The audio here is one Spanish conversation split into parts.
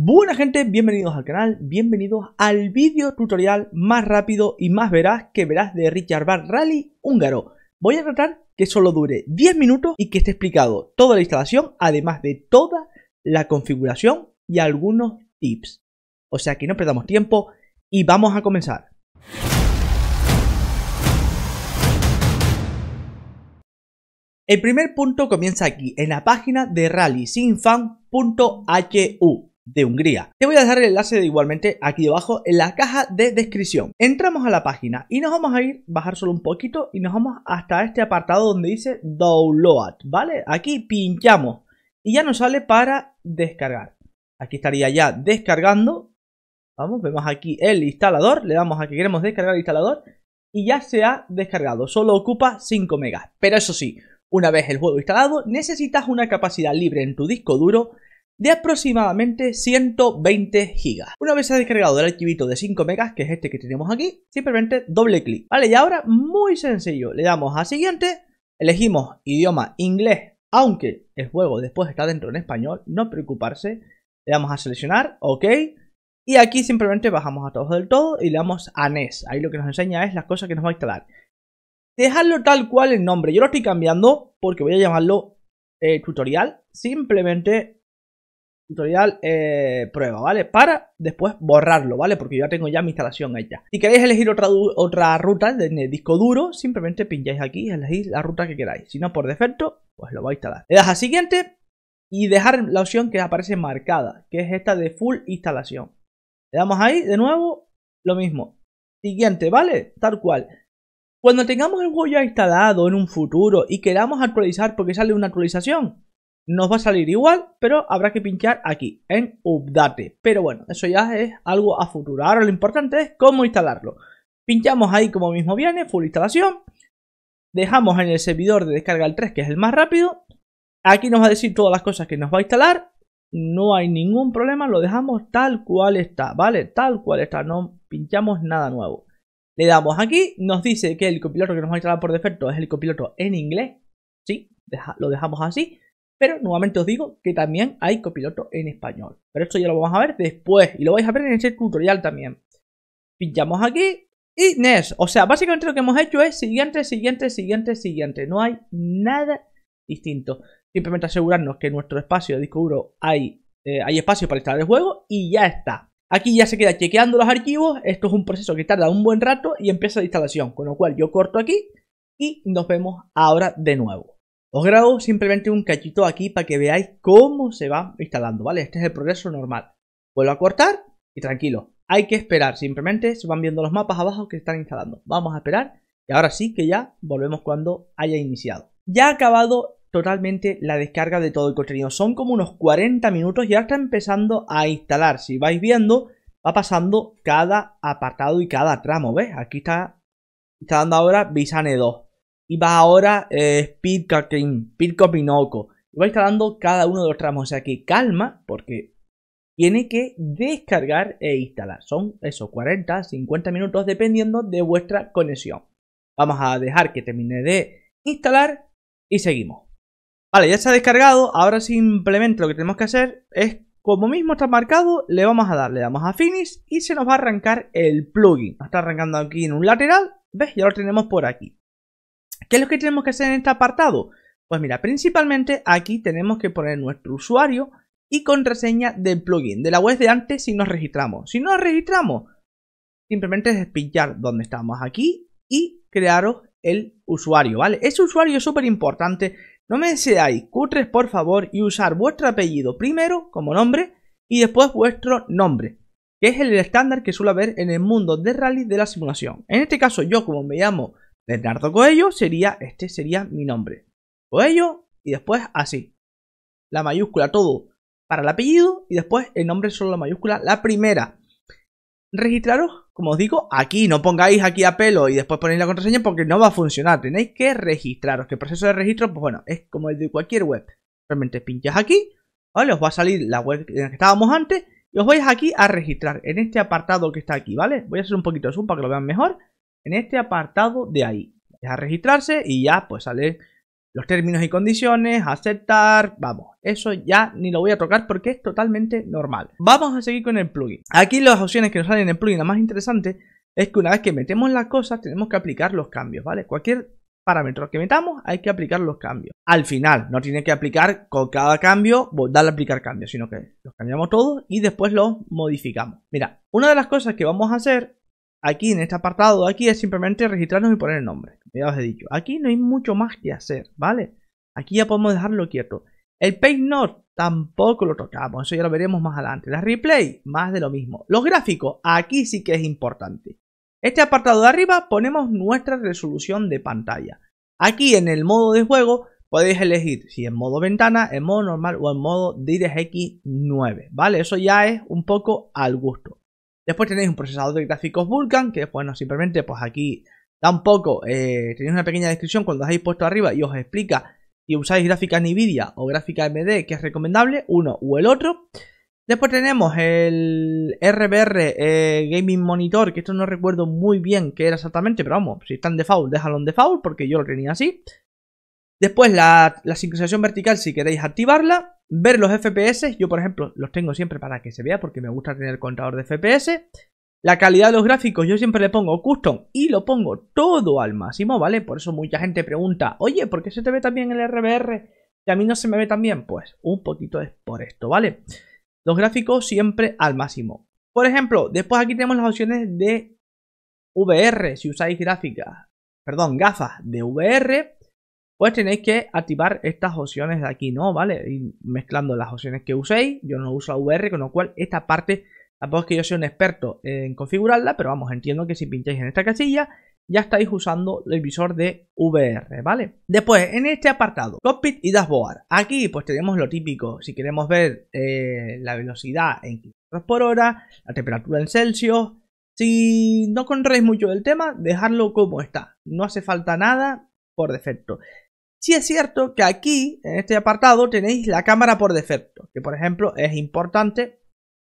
Buena gente, bienvenidos al canal, bienvenidos al vídeo tutorial más rápido y más veraz que verás de Richard Bar Rally húngaro. Voy a tratar que solo dure 10 minutos y que esté explicado toda la instalación, además de toda la configuración y algunos tips. O sea que no perdamos tiempo y vamos a comenzar. El primer punto comienza aquí, en la página de rallysinfan.hu de Hungría. Te voy a dejar el enlace de igualmente aquí debajo en la caja de descripción. Entramos a la página y nos vamos a ir, bajar solo un poquito y nos vamos hasta este apartado donde dice Download, ¿vale? Aquí pinchamos y ya nos sale para descargar. Aquí estaría ya descargando. Vamos, vemos aquí el instalador, le damos a que queremos descargar el instalador y ya se ha descargado, solo ocupa 5 megas. Pero eso sí, una vez el juego instalado, necesitas una capacidad libre en tu disco duro de aproximadamente 120 GB. Una vez se ha descargado el archivito de 5 megas. que es este que tenemos aquí, simplemente doble clic. Vale, y ahora muy sencillo, le damos a siguiente, elegimos idioma inglés, aunque el juego después está dentro en español, no preocuparse, le damos a seleccionar, ok, y aquí simplemente bajamos a todos del todo y le damos a NES. Ahí lo que nos enseña es las cosas que nos va a instalar. Dejarlo tal cual el nombre. Yo lo estoy cambiando porque voy a llamarlo eh, tutorial. Simplemente tutorial eh, prueba, ¿vale? Para después borrarlo, ¿vale? Porque ya tengo ya mi instalación hecha. Si queréis elegir otra, otra ruta de disco duro, simplemente pincháis aquí y elegís la ruta que queráis. Si no, por defecto, pues lo va a instalar. Le das a siguiente y dejar la opción que aparece marcada, que es esta de full instalación. Le damos ahí, de nuevo, lo mismo. Siguiente, ¿vale? Tal cual. Cuando tengamos el juego ya instalado en un futuro y queramos actualizar porque sale una actualización, nos va a salir igual, pero habrá que pinchar aquí en update. Pero bueno, eso ya es algo a futuro. Ahora lo importante es cómo instalarlo. Pinchamos ahí como mismo viene, full instalación. Dejamos en el servidor de descarga el 3, que es el más rápido. Aquí nos va a decir todas las cosas que nos va a instalar. No hay ningún problema, lo dejamos tal cual está, ¿vale? Tal cual está, no pinchamos nada nuevo. Le damos aquí, nos dice que el copiloto que nos va a instalar por defecto es el copiloto en inglés. Sí, lo dejamos así pero nuevamente os digo que también hay copiloto en español. Pero esto ya lo vamos a ver después y lo vais a ver en ese tutorial también. Pinchamos aquí y NES. O sea, básicamente lo que hemos hecho es siguiente, siguiente, siguiente, siguiente. No hay nada distinto. Simplemente asegurarnos que en nuestro espacio de disco duro hay, eh, hay espacio para instalar el juego y ya está. Aquí ya se queda chequeando los archivos. Esto es un proceso que tarda un buen rato y empieza la instalación. Con lo cual yo corto aquí y nos vemos ahora de nuevo. Os grabo simplemente un cachito aquí para que veáis cómo se va instalando, ¿vale? Este es el progreso normal. Vuelvo a cortar y tranquilo. Hay que esperar, simplemente se van viendo los mapas abajo que están instalando. Vamos a esperar y ahora sí que ya volvemos cuando haya iniciado. Ya ha acabado totalmente la descarga de todo el contenido. Son como unos 40 minutos y ahora está empezando a instalar. Si vais viendo, va pasando cada apartado y cada tramo, ¿ves? Aquí está, instalando ahora Visane 2. Y va ahora eh, Speed Y va instalando cada uno de los tramos. O sea que calma, porque tiene que descargar e instalar. Son esos 40, 50 minutos dependiendo de vuestra conexión. Vamos a dejar que termine de instalar y seguimos. Vale, ya se ha descargado. Ahora simplemente lo que tenemos que hacer es, como mismo está marcado, le vamos a dar, le damos a Finish y se nos va a arrancar el plugin. Está arrancando aquí en un lateral. ¿Ves? Ya lo tenemos por aquí. ¿Qué es lo que tenemos que hacer en este apartado? Pues mira, principalmente aquí tenemos que poner nuestro usuario y contraseña del plugin de la web de antes si nos registramos. Si no nos registramos, simplemente es pinchar donde estamos aquí y crearos el usuario, ¿vale? Ese usuario es súper importante. No me deseáis, cutres, por favor, y usar vuestro apellido primero como nombre y después vuestro nombre, que es el estándar que suele haber en el mundo de rally de la simulación. En este caso, yo como me llamo Bernardo Coello sería, este sería mi nombre. Coello y después así. La mayúscula todo para el apellido y después el nombre solo la mayúscula, la primera. Registraros, como os digo, aquí, no pongáis aquí a pelo y después ponéis la contraseña porque no va a funcionar, tenéis que registraros, que el proceso de registro, pues bueno, es como el de cualquier web. Realmente pinchas aquí, ¿vale? Os va a salir la web en la que estábamos antes y os vais aquí a registrar en este apartado que está aquí, ¿vale? Voy a hacer un poquito de zoom para que lo vean mejor en este apartado de ahí. Es a registrarse y ya pues sale los términos y condiciones, aceptar, vamos, eso ya ni lo voy a tocar porque es totalmente normal. Vamos a seguir con el plugin. Aquí las opciones que nos salen en el plugin, la más interesante es que una vez que metemos las cosas tenemos que aplicar los cambios, ¿vale? Cualquier parámetro que metamos hay que aplicar los cambios. Al final, no tiene que aplicar con cada cambio, darle a aplicar cambios, sino que los cambiamos todos y después los modificamos. Mira, una de las cosas que vamos a hacer Aquí en este apartado aquí es simplemente registrarnos y poner el nombre. Ya os he dicho. Aquí no hay mucho más que hacer, ¿vale? Aquí ya podemos dejarlo quieto. El page note tampoco lo tocamos, eso ya lo veremos más adelante. La replay, más de lo mismo. Los gráficos, aquí sí que es importante. Este apartado de arriba ponemos nuestra resolución de pantalla. Aquí en el modo de juego podéis elegir si en modo ventana, en modo normal o en modo DirectX 9, ¿vale? Eso ya es un poco al gusto. Después tenéis un procesador de gráficos Vulkan, que bueno, simplemente pues aquí da un poco, eh, tenéis una pequeña descripción cuando os habéis puesto arriba y os explica si usáis gráfica Nvidia o gráfica AMD, que es recomendable, uno u el otro. Después tenemos el RBR eh, Gaming Monitor, que esto no recuerdo muy bien qué era exactamente, pero vamos, si está en default, déjalo en default, porque yo lo tenía así. Después la, la sincronización vertical si queréis activarla ver los FPS. Yo, por ejemplo, los tengo siempre para que se vea porque me gusta tener el contador de FPS. La calidad de los gráficos yo siempre le pongo custom y lo pongo todo al máximo, ¿vale? Por eso mucha gente pregunta, oye, ¿por qué se te ve también el RBR y a mí no se me ve tan bien? Pues un poquito es por esto, ¿vale? Los gráficos siempre al máximo. Por ejemplo, después aquí tenemos las opciones de VR, si usáis gráficas, perdón, gafas de VR, pues tenéis que activar estas opciones de aquí, ¿no? ¿Vale? Y mezclando las opciones que uséis, yo no uso VR, con lo cual esta parte tampoco es que yo sea un experto en configurarla, pero vamos, entiendo que si pincháis en esta casilla ya estáis usando el visor de VR, ¿vale? Después, en este apartado, cockpit y dashboard. Aquí pues tenemos lo típico, si queremos ver eh, la velocidad en kilómetros por hora, la temperatura en Celsius. Si no controláis mucho del tema, dejarlo como está. No hace falta nada por defecto. Si es cierto que aquí, en este apartado, tenéis la cámara por defecto, que por ejemplo es importante,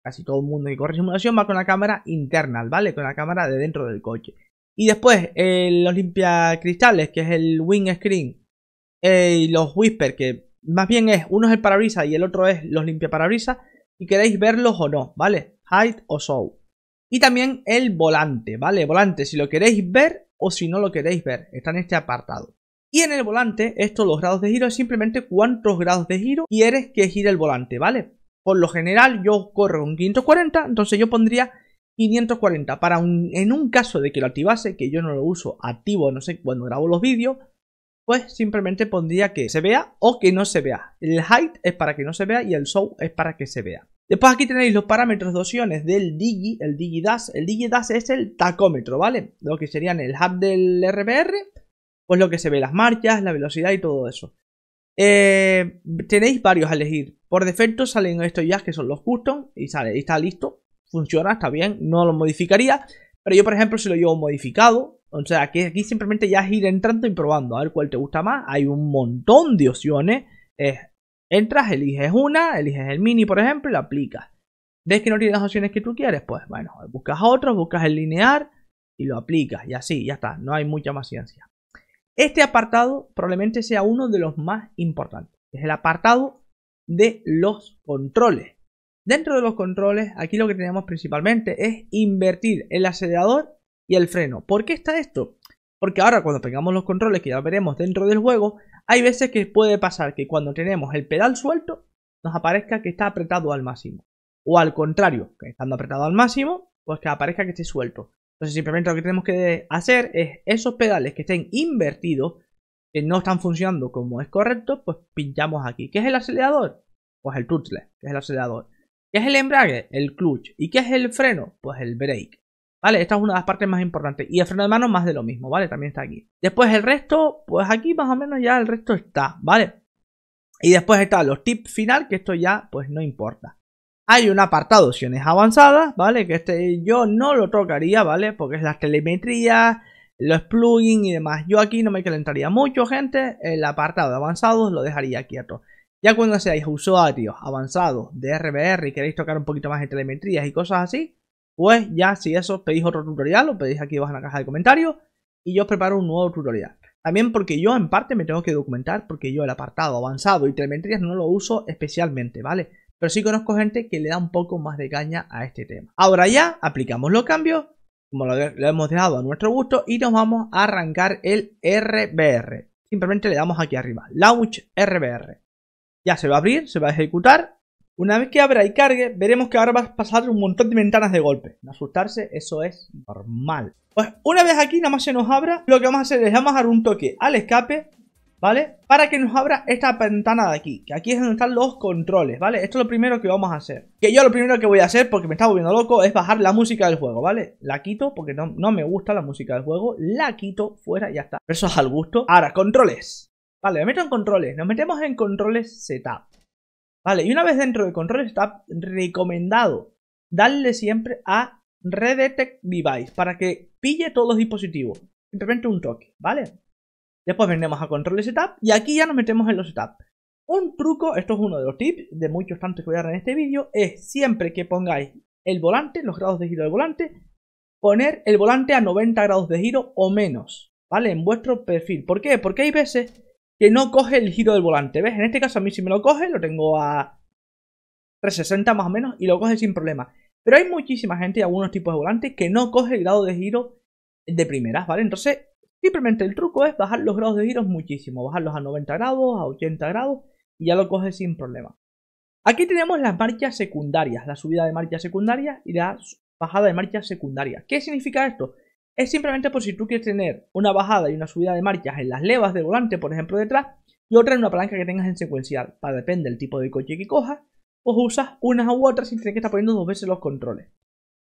casi todo el mundo que corre simulación va con la cámara internal ¿vale? Con la cámara de dentro del coche. Y después eh, los limpiacristales, que es el wing screen, eh, y los whisper, que más bien es, uno es el parabrisas y el otro es los limpiaparabrisas, y queréis verlos o no, ¿vale? Hide o show. Y también el volante, ¿vale? Volante, si lo queréis ver o si no lo queréis ver, está en este apartado. Y en el volante, esto, los grados de giro, es simplemente cuántos grados de giro quieres que gire el volante, ¿vale? Por lo general, yo corro un 540, entonces yo pondría 540. Para un, en un caso de que lo activase, que yo no lo uso activo, no sé, cuando grabo los vídeos, pues simplemente pondría que se vea o que no se vea. El height es para que no se vea y el show es para que se vea. Después aquí tenéis los parámetros de opciones del Digi, el Digidas. El Digidas es el tacómetro, ¿vale? Lo que serían el hub del RBR pues lo que se ve, las marchas, la velocidad y todo eso. Eh, tenéis varios a elegir. Por defecto salen estos ya que son los custom y sale, y está listo. Funciona, está bien, no lo modificaría. Pero yo, por ejemplo, si lo llevo modificado, o sea, que aquí simplemente ya es ir entrando y probando, a ver cuál te gusta más. Hay un montón de opciones. entras, eliges una, eliges el mini, por ejemplo, y lo aplicas. ¿Ves que no tiene las opciones que tú quieres? Pues bueno, buscas otro, buscas el linear y lo aplicas. Y así, ya está, no hay mucha más ciencia. Este apartado probablemente sea uno de los más importantes. Es el apartado de los controles. Dentro de los controles, aquí lo que tenemos principalmente es invertir el acelerador y el freno. ¿Por qué está esto? Porque ahora cuando pegamos los controles, que ya veremos dentro del juego, hay veces que puede pasar que cuando tenemos el pedal suelto, nos aparezca que está apretado al máximo. O al contrario, que estando apretado al máximo, pues que aparezca que esté suelto. Entonces simplemente lo que tenemos que hacer es esos pedales que estén invertidos, que no están funcionando como es correcto, pues pinchamos aquí. ¿Qué es el acelerador? Pues el throttle, que es el acelerador. ¿Qué es el embrague? El clutch. ¿Y qué es el freno? Pues el brake. ¿Vale? Esta es una de las partes más importantes. Y el freno de mano más de lo mismo, ¿vale? También está aquí. Después el resto, pues aquí más o menos ya el resto está, ¿vale? Y después está los tips final, que esto ya pues no importa. Hay un apartado opciones avanzadas, ¿vale? Que este yo no lo tocaría, ¿vale? Porque es las telemetrías, los plugins y demás. Yo aquí no me calentaría mucho, gente. El apartado de avanzados lo dejaría quieto. Ya cuando seáis usuarios avanzados de RBR y queréis tocar un poquito más de telemetrías y cosas así, pues ya si eso pedís otro tutorial, lo pedís aquí abajo en la caja de comentarios y yo os preparo un nuevo tutorial. También porque yo en parte me tengo que documentar porque yo el apartado avanzado y telemetrías no lo uso especialmente, ¿vale? Pero sí conozco gente que le da un poco más de caña a este tema. Ahora ya aplicamos los cambios, como lo, hemos dejado a nuestro gusto, y nos vamos a arrancar el RBR. Simplemente le damos aquí arriba, Launch RBR. Ya se va a abrir, se va a ejecutar. Una vez que abra y cargue, veremos que ahora va a pasar un montón de ventanas de golpe. No asustarse, eso es normal. Pues una vez aquí nada más se nos abra, lo que vamos a hacer es vamos dar un toque al escape ¿vale? Para que nos abra esta ventana de aquí, que aquí es donde están los controles, ¿vale? Esto es lo primero que vamos a hacer. Que yo lo primero que voy a hacer, porque me está volviendo loco, es bajar la música del juego, ¿vale? La quito porque no, me gusta la música del juego, la quito fuera y ya está. Eso es al gusto. Ahora, controles. Vale, me meto en controles, nos metemos en controles setup. Vale, y una vez dentro de controles setup, recomendado darle siempre a Redetect Device para que pille todos los dispositivos. Simplemente un toque, ¿vale? Después vendemos a de setup y aquí ya nos metemos en los setup. Un truco, esto es uno de los tips de muchos tantos que voy a dar en este vídeo, es siempre que pongáis el volante, los grados de giro del volante, poner el volante a 90 grados de giro o menos, ¿vale? En vuestro perfil. ¿Por qué? Porque hay veces que no coge el giro del volante, ¿ves? En este caso a mí si me lo coge, lo tengo a 360 más o menos y lo coge sin problema. Pero hay muchísima gente y algunos tipos de volantes que no coge el grado de giro de primeras, ¿vale? Entonces Simplemente el truco es bajar los grados de giros muchísimo, bajarlos a 90 grados, a 80 grados y ya lo coges sin problema. Aquí tenemos las marchas secundarias, la subida de marcha secundaria y la bajada de marcha secundaria. ¿Qué significa esto? Es simplemente por si tú quieres tener una bajada y una subida de marchas en las levas de volante, por ejemplo, detrás, y otra en una palanca que tengas en secuencial. Para depende del tipo de coche que cojas, pues usas unas u otras sin tener que estar poniendo dos veces los controles.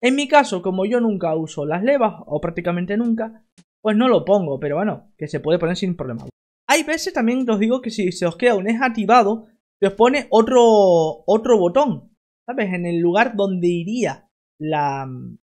En mi caso, como yo nunca uso las levas, o prácticamente nunca, pues no lo pongo, pero bueno, que se puede poner sin problema. Hay veces también os digo que si se os queda un eje activado, se os pone otro, otro botón, ¿sabes? En el lugar donde iría la,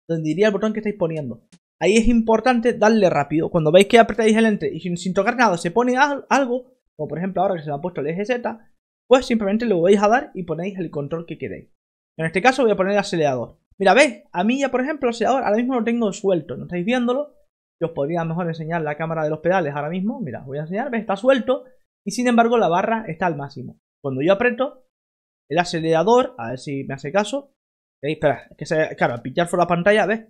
donde iría el botón que estáis poniendo. Ahí es importante darle rápido. Cuando veis que apretáis el entre y sin, tocar nada se pone algo, como por ejemplo ahora que se me ha puesto el eje Z, pues simplemente lo vais a dar y ponéis el control que queréis. En este caso voy a poner acelerador. Mira, ¿ves? A mí ya, por ejemplo, el acelerador ahora mismo lo tengo suelto. No estáis viéndolo, yo os podría mejor enseñar la cámara de los pedales ahora mismo. Mira, voy a enseñar, ¿ves? Está suelto y sin embargo la barra está al máximo. Cuando yo aprieto el acelerador, a ver si me hace caso. Eh, espera, que se, claro, al pinchar por la pantalla, ¿ves?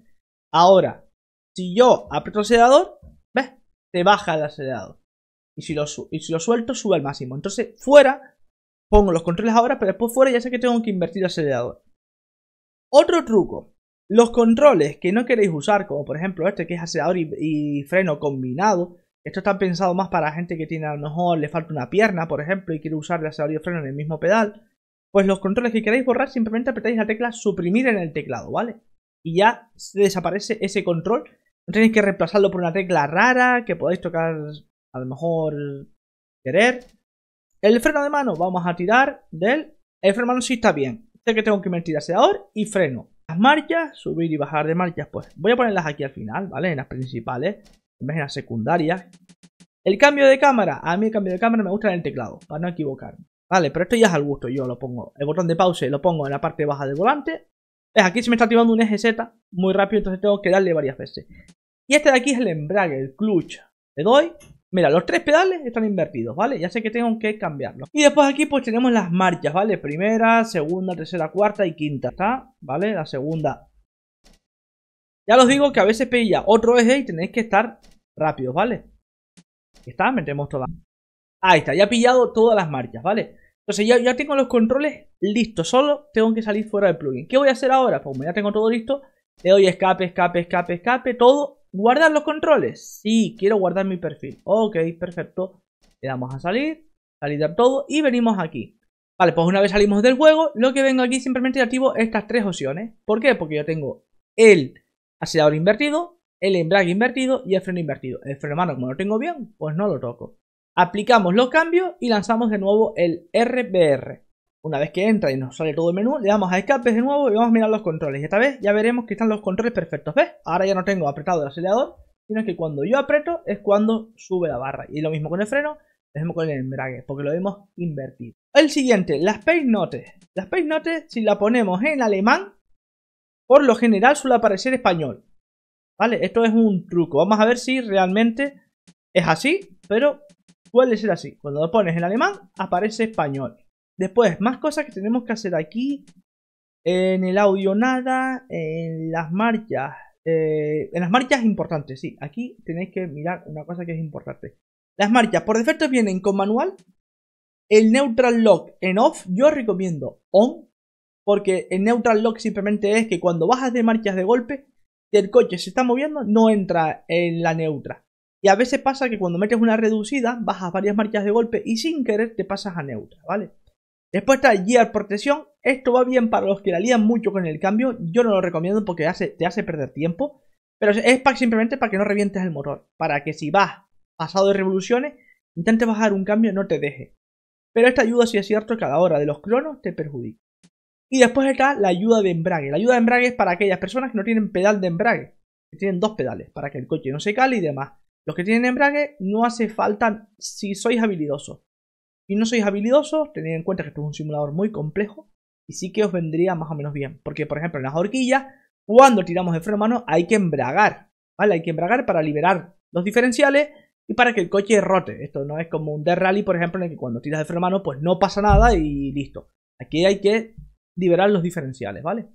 Ahora, si yo aprieto el acelerador, ¿ves? Te baja el acelerador. Y si lo, y si lo suelto, sube al máximo. Entonces, fuera, pongo los controles ahora, pero después fuera ya sé que tengo que invertir el acelerador. Otro truco los controles que no queréis usar, como por ejemplo este que es acelerador y, freno combinado, esto está pensado más para gente que tiene a lo mejor le falta una pierna, por ejemplo, y quiere usar el acelerador y el freno en el mismo pedal. Pues los controles que queréis borrar simplemente apretáis la tecla suprimir en el teclado, ¿vale? Y ya se desaparece ese control. No tenéis que reemplazarlo por una tecla rara que podáis tocar a lo mejor querer. El freno de mano, vamos a tirar del... El freno de mano sí está bien. Sé que tengo que meter acelerador y freno las marchas, subir y bajar de marchas, pues voy a ponerlas aquí al final, ¿vale? En las principales, en vez las secundarias. El cambio de cámara, a mí el cambio de cámara me gusta en el teclado, para no equivocarme. Vale, pero esto ya es al gusto, yo lo pongo. El botón de pause lo pongo en la parte baja del volante. Es Aquí se me está activando un eje Z muy rápido, entonces tengo que darle varias veces. Y este de aquí es el embrague, el clutch. Le doy Mira, los tres pedales están invertidos, ¿vale? Ya sé que tengo que cambiarlos. Y después aquí pues tenemos las marchas, ¿vale? Primera, segunda, tercera, cuarta y quinta, ¿está? ¿Vale? La segunda. Ya os digo que a veces pilla otro eje y tenéis que estar rápidos, ¿vale? Está, metemos todas. Ahí está, ya ha pillado todas las marchas, ¿vale? Entonces ya, ya tengo los controles listos, solo tengo que salir fuera del plugin. ¿Qué voy a hacer ahora? Pues como ya tengo todo listo, le doy escape, escape, escape, escape, todo Guardar los controles. Sí, quiero guardar mi perfil. Ok, perfecto. Le damos a salir, de todo y venimos aquí. Vale, pues una vez salimos del juego, lo que vengo aquí simplemente activo estas tres opciones. ¿Por qué? Porque yo tengo el acelerador invertido, el embrague invertido y el freno invertido. El freno mano, como lo tengo bien, pues no lo toco. Aplicamos los cambios y lanzamos de nuevo el RBR. Una vez que entra y nos sale todo el menú, le damos a Escape de nuevo y vamos a mirar los controles. Y esta vez ya veremos que están los controles perfectos. ¿Ves? Ahora ya no tengo apretado el acelerador, sino que cuando yo aprieto es cuando sube la barra. Y lo mismo con el freno, lo mismo con el embrague, porque lo hemos invertido. El siguiente, las pay Notes. Las pay Notes, si la ponemos en alemán, por lo general suele aparecer español. ¿Vale? Esto es un truco. Vamos a ver si realmente es así, pero suele ser así. Cuando lo pones en alemán, aparece español. Después, más cosas que tenemos que hacer aquí. En el audio nada, en las marchas. Eh, en las marchas importantes, sí. Aquí tenéis que mirar una cosa que es importante. Las marchas por defecto vienen con manual. El neutral lock en off yo recomiendo on. Porque el neutral lock simplemente es que cuando bajas de marchas de golpe que el coche se está moviendo, no entra en la neutra. Y a veces pasa que cuando metes una reducida, bajas varias marchas de golpe y sin querer te pasas a neutra, ¿vale? Después está Gear Protección, Esto va bien para los que la lían mucho con el cambio. Yo no lo recomiendo porque te hace perder tiempo. Pero es para, simplemente para que no revientes el motor. Para que si vas pasado de revoluciones, intentes bajar un cambio, no te deje. Pero esta ayuda, si es cierto, que a la hora de los clonos te perjudica. Y después está la ayuda de embrague. La ayuda de embrague es para aquellas personas que no tienen pedal de embrague. Que tienen dos pedales para que el coche no se cale y demás. Los que tienen embrague no hace falta si sois habilidosos y no sois habilidosos, tened en cuenta que esto es un simulador muy complejo y sí que os vendría más o menos bien. Porque, por ejemplo, en las horquillas, cuando tiramos de freno a mano, hay que embragar, ¿vale? Hay que embragar para liberar los diferenciales y para que el coche rote. Esto no es como un de rally, por ejemplo, en el que cuando tiras de freno a mano, pues no pasa nada y listo. Aquí hay que liberar los diferenciales, ¿vale?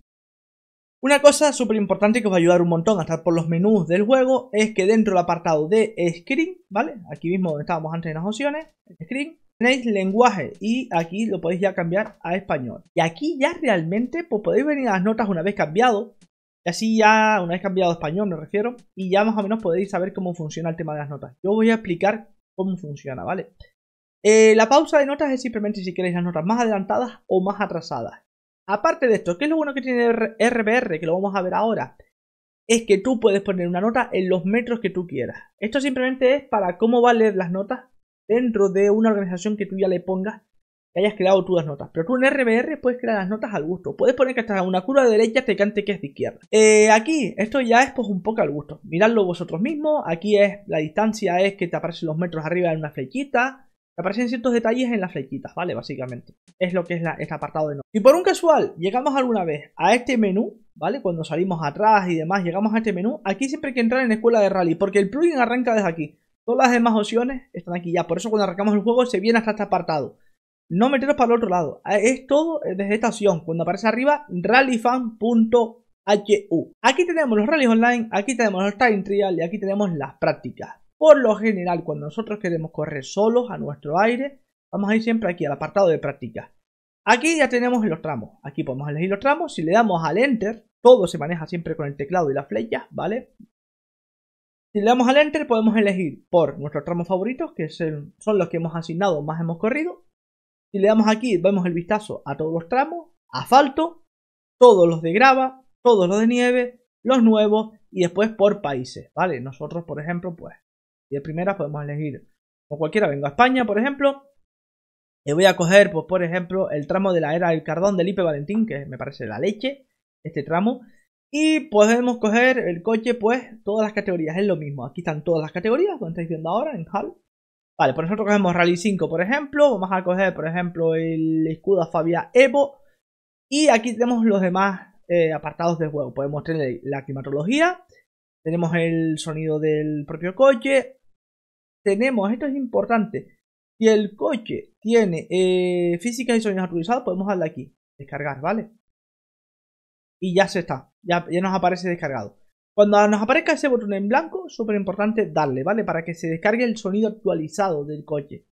Una cosa súper importante que os va a ayudar un montón a estar por los menús del juego es que dentro del apartado de Screen, ¿vale? Aquí mismo donde estábamos antes en las opciones, Screen, Tenéis lenguaje y aquí lo podéis ya cambiar a español. Y aquí ya realmente pues, podéis venir a las notas una vez cambiado. Y así ya, una vez cambiado a español me refiero, y ya más o menos podéis saber cómo funciona el tema de las notas. Yo voy a explicar cómo funciona, ¿vale? Eh, la pausa de notas es simplemente si queréis las notas más adelantadas o más atrasadas. Aparte de esto, ¿qué es lo bueno que tiene RBR? Que lo vamos a ver ahora. Es que tú puedes poner una nota en los metros que tú quieras. Esto simplemente es para cómo va a leer las notas dentro de una organización que tú ya le pongas, que hayas creado tú las notas. Pero tú en RBR puedes crear las notas al gusto. Puedes poner que hasta una curva de derecha te cante que es de izquierda. Eh, aquí, esto ya es pues un poco al gusto. Miradlo vosotros mismos. Aquí es la distancia es que te aparecen los metros arriba en una flechita. Te aparecen ciertos detalles en las flechitas, ¿vale? Básicamente. Es lo que es la, este apartado de notas. Y por un casual, llegamos alguna vez a este menú, ¿vale? Cuando salimos atrás y demás, llegamos a este menú. Aquí siempre hay que entrar en escuela de rally, porque el plugin arranca desde aquí. Todas las demás opciones están aquí ya. Por eso cuando arrancamos el juego se viene hasta este apartado. No meteros para el otro lado. Ah, es todo desde esta opción. Cuando aparece arriba, rallyfan.hu. Aquí tenemos los rallies online, aquí tenemos los time trial y aquí tenemos las prácticas. Por lo general, cuando nosotros queremos correr solos a nuestro aire, vamos a ir siempre aquí al apartado de prácticas. Aquí ya tenemos los tramos. Aquí podemos elegir los tramos. Si le damos al Enter, todo se maneja siempre con el teclado y las flechas ¿vale? Si le damos al Enter podemos elegir por nuestros tramos favoritos, que son los que hemos asignado, más hemos corrido. Si le damos aquí vemos el vistazo a todos los tramos, asfalto, todos los de grava, todos los de nieve, los nuevos y después por países, ¿vale? Nosotros, por ejemplo, pues y de primera podemos elegir o cualquiera, vengo a España, por ejemplo, y voy a coger, pues por ejemplo, el tramo de la era del cardón del Ipe Valentín, que me parece la leche, este tramo, y podemos coger el coche, pues, todas las categorías, es lo mismo. Aquí están todas las categorías, como estáis viendo ahora en HAL. Vale, por nosotros cogemos Rally 5, por ejemplo. Vamos a coger, por ejemplo, el escudo Fabia Evo. Y aquí tenemos los demás eh, apartados del juego. Podemos tener la climatología. Tenemos el sonido del propio coche. Tenemos, esto es importante. Si el coche tiene eh, física y sonido autorizados, podemos darle aquí. Descargar, ¿vale? y ya se está, ya, ya nos aparece descargado. Cuando nos aparezca ese botón en blanco, súper importante darle, ¿vale? Para que se descargue el sonido actualizado del coche.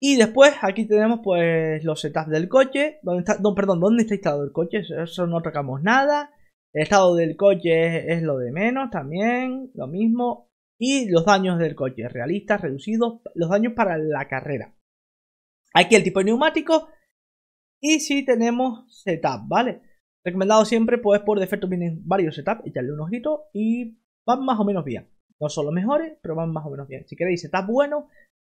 Y después aquí tenemos pues los setups del coche, perdón, dónde está estado el coche, eso no tocamos nada. El estado del coche es, lo de menos también, lo mismo. Y los daños del coche, realistas, reducidos, los daños para la carrera. Aquí el tipo neumático. Y si sí tenemos setup, ¿vale? Recomendado siempre, pues por defecto vienen varios setups, echarle un ojito y van más o menos bien. No son los mejores, pero van más o menos bien. Si queréis setups buenos,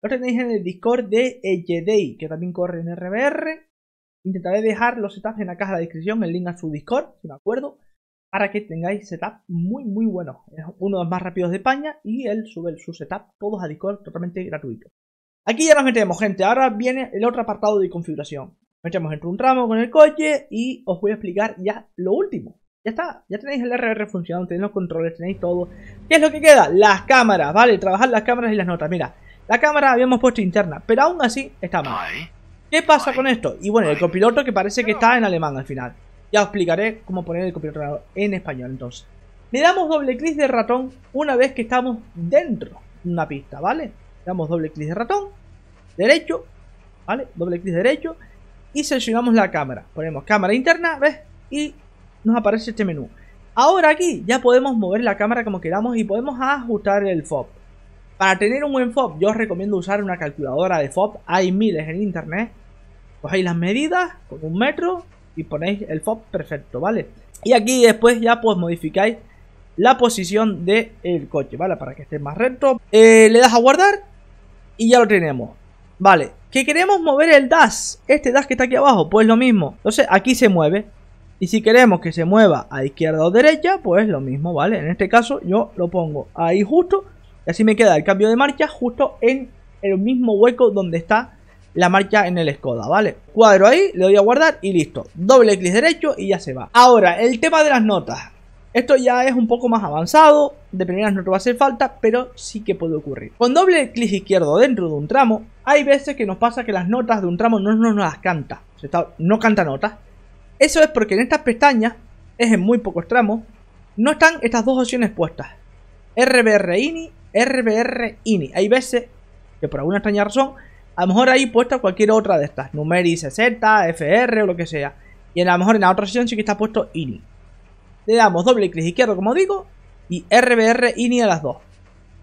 los tenéis en el Discord de Ejedei, que también corre en RBR. Intentaré dejar los setups en la caja de descripción, el link a su Discord, si me acuerdo, para que tengáis setups muy, muy buenos. Es uno de los más rápidos de España y él sube su setup todos a Discord totalmente gratuito. Aquí ya nos metemos, gente. Ahora viene el otro apartado de configuración. Me echamos entre un tramo con el coche y os voy a explicar ya lo último. Ya está, ya tenéis el RR funcionando, tenéis los controles, tenéis todo. ¿Qué es lo que queda? Las cámaras, ¿vale? Trabajar las cámaras y las notas. Mira, la cámara habíamos puesto interna, pero aún así está mal. ¿Qué pasa con esto? Y bueno, el copiloto que parece que está en alemán al final. Ya os explicaré cómo poner el copiloto en español entonces. Le damos doble clic de ratón una vez que estamos dentro de una pista, ¿vale? Le damos doble clic de ratón, derecho, ¿vale? Doble clic derecho y seleccionamos la cámara. Ponemos cámara interna, ¿ves? Y nos aparece este menú. Ahora aquí ya podemos mover la cámara como queramos y podemos ajustar el FOB. Para tener un buen FOB yo os recomiendo usar una calculadora de FOB. Hay miles en internet. Cogéis las medidas con un metro y ponéis el FOB perfecto, ¿vale? Y aquí después ya pues modificáis la posición del coche, ¿vale? Para que esté más recto. Eh, le das a guardar y ya lo tenemos. Vale, que queremos mover el dash, este dash que está aquí abajo, pues lo mismo. Entonces aquí se mueve. Y si queremos que se mueva a izquierda o derecha, pues lo mismo, ¿vale? En este caso yo lo pongo ahí justo. Y así me queda el cambio de marcha justo en el mismo hueco donde está la marcha en el Skoda, ¿vale? Cuadro ahí, le doy a guardar y listo. Doble clic derecho y ya se va. Ahora, el tema de las notas. Esto ya es un poco más avanzado, de primeras no te va a hacer falta, pero sí que puede ocurrir. Con doble clic izquierdo dentro de un tramo, hay veces que nos pasa que las notas de un tramo no nos las canta, no canta notas. Eso es porque en estas pestañas, es en muy pocos tramos, no están estas dos opciones puestas. RBR INI, RBR INI. Hay veces que por alguna extraña razón, a lo mejor hay puesta cualquier otra de estas, Numeri 60, FR o lo que sea. Y a lo mejor en la otra opción sí que está puesto INI. Le damos doble clic izquierdo, como digo, y RBR INI a las dos.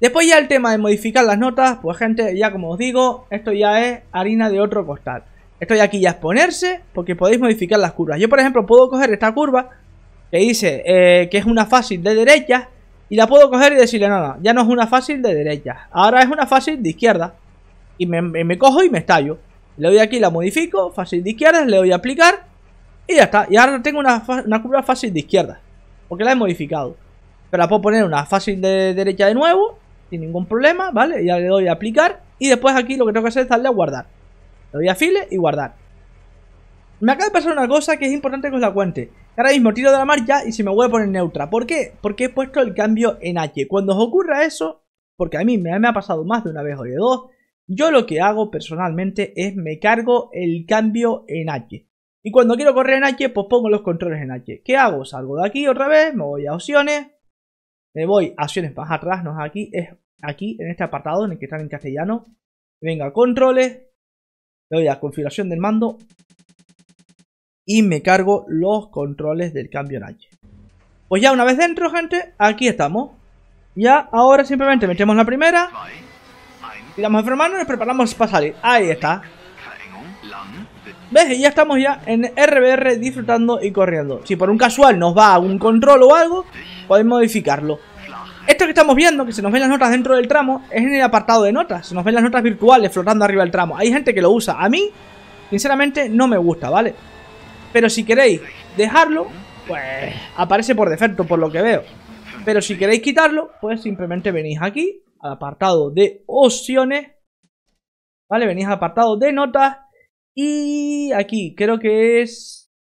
Después ya el tema de modificar las notas, pues gente, ya como os digo, esto ya es harina de otro costal. Esto ya aquí ya es ponerse, porque podéis modificar las curvas. Yo, por ejemplo, puedo coger esta curva, que dice eh, que es una fácil de derecha, y la puedo coger y decirle, nada ya no es una fácil de derecha, ahora es una fácil de izquierda. Y me, cojo y me estallo. Le doy aquí, la modifico, fácil de izquierda, le doy a aplicar, y ya está. Y ahora tengo una curva fácil de izquierda porque la he modificado. Pero la puedo poner una fácil de derecha de nuevo, sin ningún problema, ¿vale? Ya le doy a aplicar y después aquí lo que tengo que hacer es darle a guardar. Le doy a file y guardar. Me acaba de pasar una cosa que es importante que os la cuente. Ahora mismo tiro de la marcha y se me vuelve a poner neutra. ¿Por qué? Porque he puesto el cambio en H. Cuando os ocurra eso, porque a mí me, me ha pasado más de una vez o de dos, yo lo que hago personalmente es me cargo el cambio en H. Y cuando quiero correr en H, pues pongo los controles en H. ¿Qué hago? Salgo de aquí otra vez, me voy a opciones, me voy a opciones más atrás, no es aquí, es aquí en este apartado en el que están en castellano. Venga, controles, le doy a configuración del mando y me cargo los controles del cambio en H. Pues ya una vez dentro, gente, aquí estamos. Ya, ahora simplemente metemos la primera, tiramos el y nos preparamos para salir. Ahí está. ¿Ves? Y ya estamos ya en RBR disfrutando y corriendo. Si por un casual nos va a un control o algo, Podéis modificarlo. Esto que estamos viendo, que se nos ven las notas dentro del tramo, es en el apartado de notas. Se nos ven las notas virtuales flotando arriba del tramo. Hay gente que lo usa. A mí, sinceramente, no me gusta, ¿vale? Pero si queréis dejarlo, pues aparece por defecto, por lo que veo. Pero si queréis quitarlo, pues simplemente venís aquí, al apartado de opciones. ¿Vale? Venís al apartado de notas y aquí, creo que es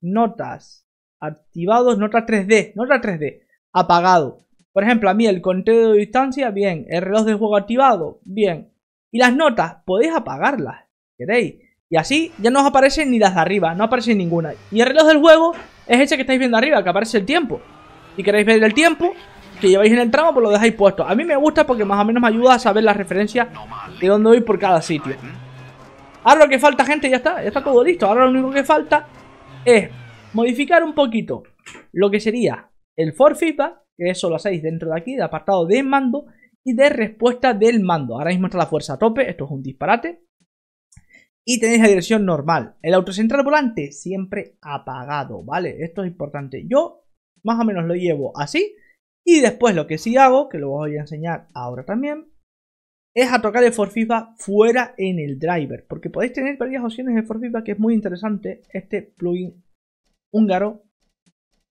notas. Activados, notas 3D. Notas 3D. Apagado. Por ejemplo, a mí el conteo de distancia, bien. El reloj de juego activado, bien. Y las notas, podéis apagarlas. ¿Queréis? Y así ya no os aparecen ni las de arriba, no aparecen ninguna. Y el reloj del juego es ese que estáis viendo arriba, que aparece el tiempo. y queréis ver el tiempo que lleváis en el tramo, pues lo dejáis puesto. A mí me gusta porque más o menos me ayuda a saber la referencia de dónde voy por cada sitio. Ahora lo que falta, gente, ya está, ya está todo listo. Ahora lo único que falta es modificar un poquito lo que sería el for feedback, que eso lo hacéis dentro de aquí, de apartado de mando y de respuesta del mando. Ahora mismo está la fuerza a tope, esto es un disparate. Y tenéis la dirección normal. El autocentral volante siempre apagado, ¿vale? Esto es importante. Yo más o menos lo llevo así. Y después lo que sí hago, que lo voy a enseñar ahora también, es a tocar el for fuera en el driver, porque podéis tener varias opciones de for FIFA que es muy interesante este plugin húngaro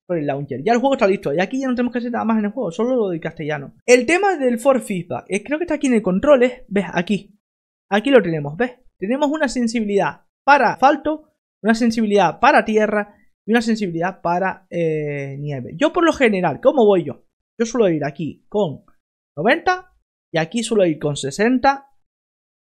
por el launcher. Ya el juego está listo. Y aquí ya no tenemos que hacer nada más en el juego, solo lo del castellano. El tema del for es creo que está aquí en el controles. ¿Ves? Aquí. Aquí lo tenemos, ¿ves? Tenemos una sensibilidad para asfalto, una sensibilidad para tierra y una sensibilidad para eh, nieve. Yo por lo general, ¿cómo voy yo? Yo suelo ir aquí con 90 y aquí suelo ir con 60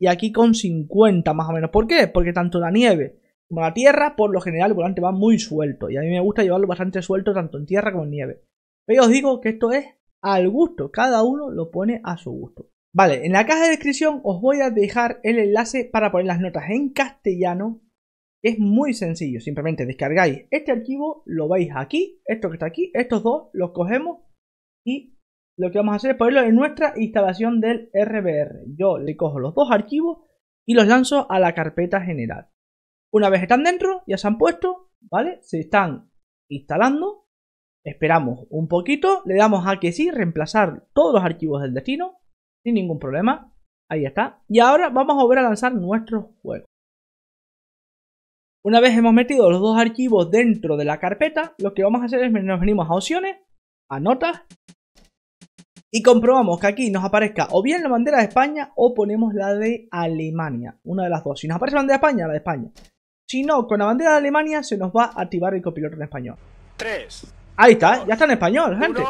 y aquí con 50 más o menos. ¿Por qué? Porque tanto la nieve como la tierra, por lo general, el volante va muy suelto. Y a mí me gusta llevarlo bastante suelto tanto en tierra como en nieve. Pero os digo que esto es al gusto. Cada uno lo pone a su gusto. Vale, en la caja de descripción os voy a dejar el enlace para poner las notas en castellano. Es muy sencillo, simplemente descargáis este archivo, lo veis aquí, esto que está aquí, estos dos los cogemos y lo que vamos a hacer es ponerlo en nuestra instalación del RBR. Yo le cojo los dos archivos y los lanzo a la carpeta general. Una vez están dentro, ya se han puesto, ¿vale? Se están instalando. Esperamos un poquito, le damos a que sí, reemplazar todos los archivos del destino, sin ningún problema. Ahí está. Y ahora vamos a volver a lanzar nuestro juego. Una vez hemos metido los dos archivos dentro de la carpeta, lo que vamos a hacer es nos venimos a opciones, a notas y comprobamos que aquí nos aparezca o bien la bandera de España o ponemos la de Alemania. Una de las dos. Si nos aparece la bandera de España, la de España. Si no, con la bandera de Alemania se nos va a activar el copiloto en español. 3. Ahí está, ya está en español, gente.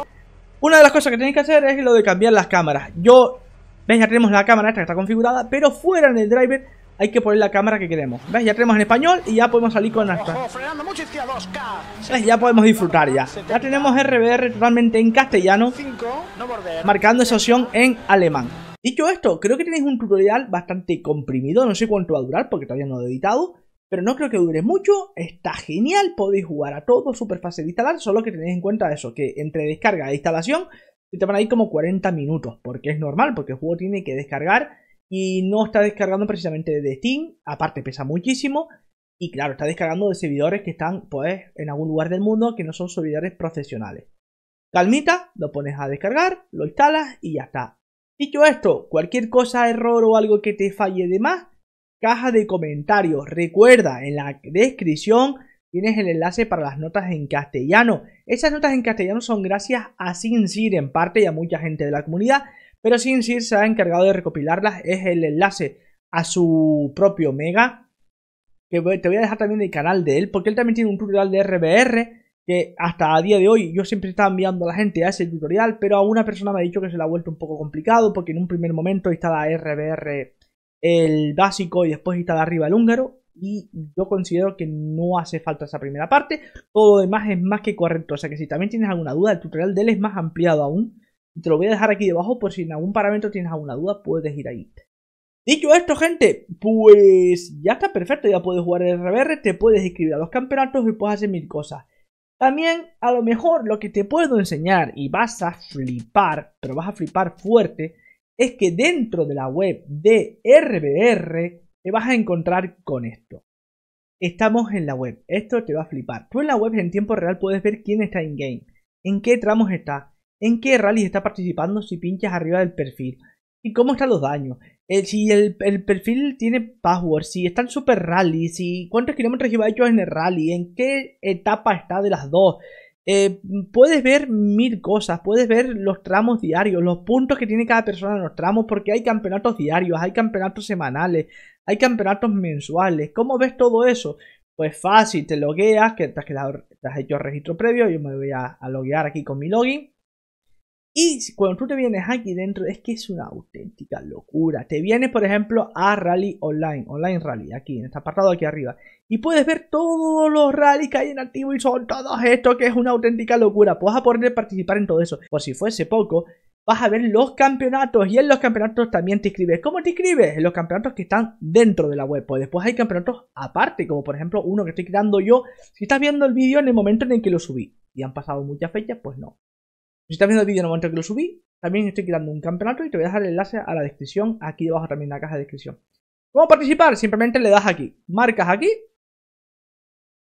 Una de las cosas que tenéis que hacer es lo de cambiar las cámaras. Yo, veis, tenemos la cámara esta que está configurada, pero fuera en el driver hay que poner la cámara que queremos. Ya tenemos en español y ya podemos salir con hasta. Ya podemos disfrutar ya. Ya tenemos RBR totalmente en castellano, marcando esa opción en alemán. Dicho esto, creo que tenéis un tutorial bastante comprimido, no sé cuánto va a durar porque todavía no lo he editado, pero no creo que dure mucho, está genial, podéis jugar a todo, súper fácil de instalar, solo que tenéis en cuenta eso, que entre descarga e instalación te van a ir como 40 minutos, porque es normal, porque el juego tiene que descargar y no está descargando precisamente de Steam, aparte pesa muchísimo y claro, está descargando de servidores que están pues en algún lugar del mundo que no son servidores profesionales. Calmita, lo pones a descargar, lo instalas y ya está. Dicho esto, cualquier cosa, error o algo que te falle de más, caja de comentarios. Recuerda, en la descripción tienes el enlace para las notas en castellano. Esas notas en castellano son gracias a Sin en parte y a mucha gente de la comunidad pero sin ser se ha encargado de recopilarlas, es el enlace a su propio Mega, que te voy a dejar también el canal de él, porque él también tiene un tutorial de RBR, que hasta a día de hoy yo siempre estaba enviando a la gente a ese tutorial, pero a una persona me ha dicho que se le ha vuelto un poco complicado, porque en un primer momento estaba RBR el básico y después estaba arriba el húngaro, y yo considero que no hace falta esa primera parte. Todo lo demás es más que correcto. O sea que si también tienes alguna duda, el tutorial de él es más ampliado aún. Te lo voy a dejar aquí debajo por si en algún parámetro tienes alguna duda, puedes ir ahí. Dicho esto, gente, pues ya está perfecto, ya puedes jugar el RBR, te puedes inscribir a los campeonatos y puedes hacer mil cosas. También, a lo mejor, lo que te puedo enseñar y vas a flipar, pero vas a flipar fuerte, es que dentro de la web de RBR te vas a encontrar con esto. Estamos en la web, esto te va a flipar. Tú en la web en tiempo real puedes ver quién está in-game, en qué tramos está, en qué rally está participando si pinchas arriba del perfil y cómo están los daños. si el, perfil tiene password, si está super rally, si cuántos kilómetros lleva hecho en el rally, en qué etapa está de las dos. Eh, puedes ver mil cosas, puedes ver los tramos diarios, los puntos que tiene cada persona en los tramos, porque hay campeonatos diarios, hay campeonatos semanales, hay campeonatos mensuales. ¿Cómo ves todo eso? Pues fácil, te logueas, que te has, hecho registro previo, yo me voy a loguear aquí con mi login. Y cuando tú te vienes aquí dentro, es que es una auténtica locura. Te vienes, por ejemplo, a Rally Online, Online Rally, aquí, en este apartado aquí arriba. Y puedes ver todos los rallies que hay en activo y son todos estos, que es una auténtica locura. Puedes a poder participar en todo eso. Por si fuese poco, vas a ver los campeonatos y en los campeonatos también te inscribes. ¿Cómo te inscribes? En los campeonatos que están dentro de la web. Pues después hay campeonatos aparte, como por ejemplo uno que estoy creando yo. Si estás viendo el vídeo en el momento en el que lo subí y han pasado muchas fechas, pues no. Si estás viendo el vídeo en el momento que lo subí, también estoy creando un campeonato y te voy a dejar el enlace a la descripción, aquí debajo también en la caja de descripción. ¿Cómo participar? Simplemente le das aquí, marcas aquí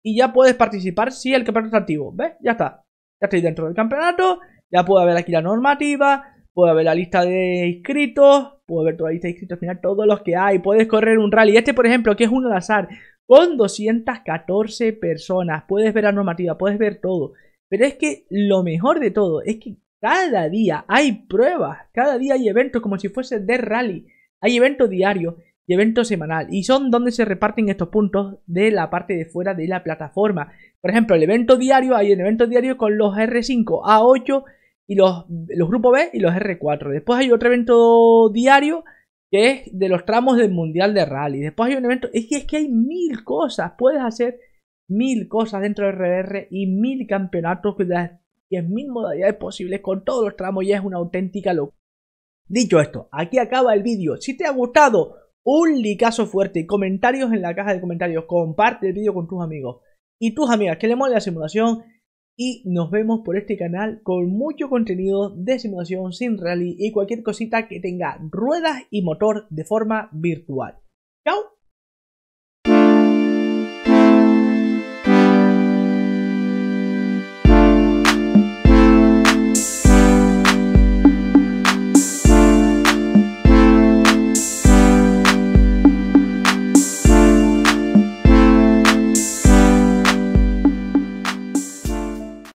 y ya puedes participar si el campeonato está activo. ¿Ves? Ya está. Ya estoy dentro del campeonato, ya puedo ver aquí la normativa, puedo ver la lista de inscritos, puedo ver toda la lista de inscritos al final, todos los que hay, puedes correr un rally. Este, por ejemplo, que es uno al azar, con 214 personas, puedes ver la normativa, puedes ver todo. Pero es que lo mejor de todo es que cada día hay pruebas, cada día hay eventos como si fuese de rally. Hay eventos diarios y eventos semanal y son donde se reparten estos puntos de la parte de fuera de la plataforma. Por ejemplo, el evento diario, hay un evento diario con los R5, A8 y los, los grupos B y los R4. Después hay otro evento diario que es de los tramos del Mundial de Rally. Después hay un evento, es que, es que hay mil cosas, puedes hacer mil cosas dentro de RR y mil campeonatos de las 10.000 modalidades posibles con todos los tramos y es una auténtica locura. Dicho esto, aquí acaba el vídeo. Si te ha gustado, un licazo fuerte, comentarios en la caja de comentarios, comparte el vídeo con tus amigos y tus amigas que le mole la simulación y nos vemos por este canal con mucho contenido de simulación sin rally y cualquier cosita que tenga ruedas y motor de forma virtual. ¡Chao!